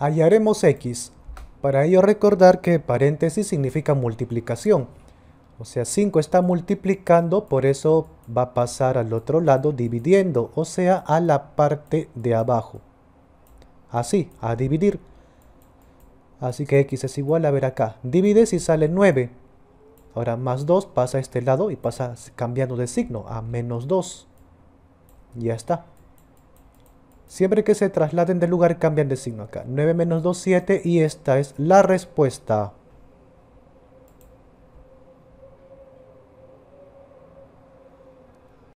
hallaremos x. Para ello recordar que paréntesis significa multiplicación. O sea, 5 está multiplicando, por eso va a pasar al otro lado dividiendo, o sea, a la parte de abajo. Así, a dividir. Así que x es igual a ver acá. Divides y sale 9. Ahora más 2 pasa a este lado y pasa cambiando de signo a menos 2. Ya está. Siempre que se trasladen del lugar cambian de signo acá. 9 menos 2, 7 y esta es la respuesta.